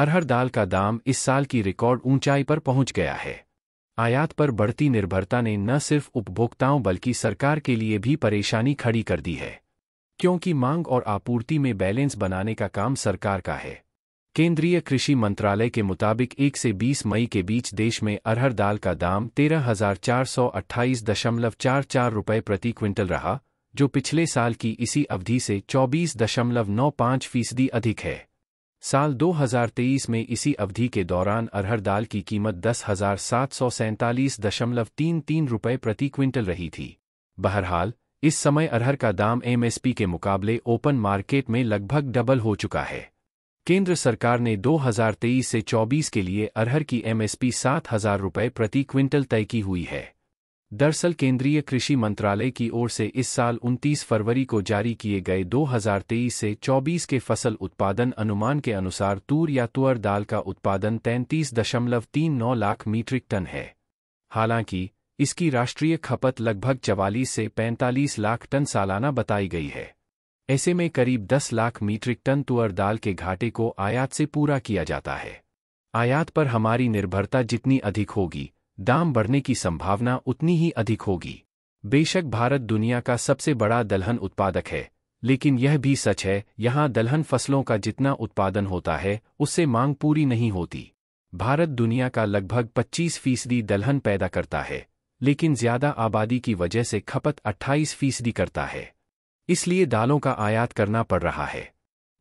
अरहर दाल का दाम इस साल की रिकॉर्ड ऊंचाई पर पहुंच गया है आयात पर बढ़ती निर्भरता ने न सिर्फ उपभोक्ताओं बल्कि सरकार के लिए भी परेशानी खड़ी कर दी है क्योंकि मांग और आपूर्ति में बैलेंस बनाने का काम सरकार का है केंद्रीय कृषि मंत्रालय के मुताबिक 1 से 20 मई के बीच देश में अरहर दाल का दाम तेरह रुपये प्रति क्विंटल रहा जो पिछले साल की इसी अवधि से 24.95 फीसदी अधिक है साल 2023 में इसी अवधि के दौरान अरहर दाल की कीमत दस हजार सात सौ सैंतालीस दशमलव तीन तीन रुपये प्रति क्विंटल रही थी बहरहाल इस समय अरहर का दाम एमएसपी के मुकाबले ओपन मार्केट में लगभग डबल हो चुका है केंद्र सरकार ने 2023 से 24 के लिए अरहर की एमएसपी सात हजार रुपये प्रति क्विंटल तय की हुई है दरअसल केंद्रीय कृषि मंत्रालय की ओर से इस साल 29 फरवरी को जारी किए गए 2023 से 24 के फसल उत्पादन अनुमान के अनुसार तूर या तुअर दाल का उत्पादन 33.39 लाख मीट्रिक टन है हालांकि इसकी राष्ट्रीय खपत लगभग चवालीस से 45 लाख टन सालाना बताई गई है ऐसे में करीब 10 लाख मीट्रिक टन तुअर दाल के घाटे को आयात से पूरा किया जाता है आयात पर हमारी निर्भरता जितनी अधिक होगी दाम बढ़ने की संभावना उतनी ही अधिक होगी बेशक भारत दुनिया का सबसे बड़ा दलहन उत्पादक है लेकिन यह भी सच है यहाँ दलहन फसलों का जितना उत्पादन होता है उससे मांग पूरी नहीं होती भारत दुनिया का लगभग 25 फीसदी दलहन पैदा करता है लेकिन ज्यादा आबादी की वजह से खपत 28 फीसदी करता है इसलिए दालों का आयात करना पड़ रहा है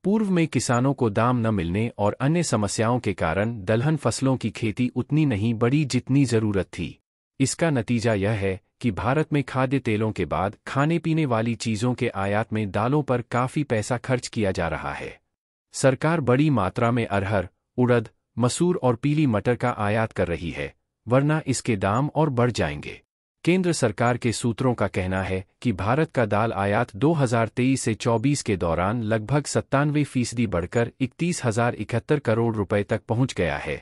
पूर्व में किसानों को दाम न मिलने और अन्य समस्याओं के कारण दलहन फसलों की खेती उतनी नहीं बड़ी जितनी जरूरत थी इसका नतीजा यह है कि भारत में खाद्य तेलों के बाद खाने पीने वाली चीज़ों के आयात में दालों पर काफ़ी पैसा खर्च किया जा रहा है सरकार बड़ी मात्रा में अरहर उड़द मसूर और पीली मटर का आयात कर रही है वरना इसके दाम और बढ़ जाएंगे केंद्र सरकार के सूत्रों का कहना है कि भारत का दाल आयात 2023 से 24 के दौरान लगभग सत्तानवे फीसदी बढ़कर इकतीस हजार इकहत्तर करोड़ रुपए तक पहुंच गया है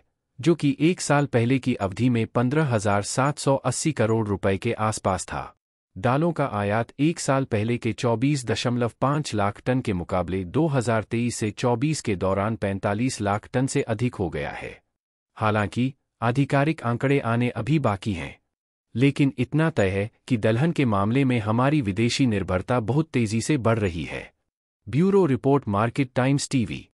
जो कि एक साल पहले की अवधि में 15,780 करोड़ रुपए के आसपास था दालों का आयात एक साल पहले के 24.5 लाख टन के मुकाबले 2023 से 24 के दौरान 45 लाख टन से अधिक हो गया है हालांकि आधिकारिक आंकड़े आने अभी बाकी हैं लेकिन इतना तय है कि दलहन के मामले में हमारी विदेशी निर्भरता बहुत तेजी से बढ़ रही है bureau report market times TV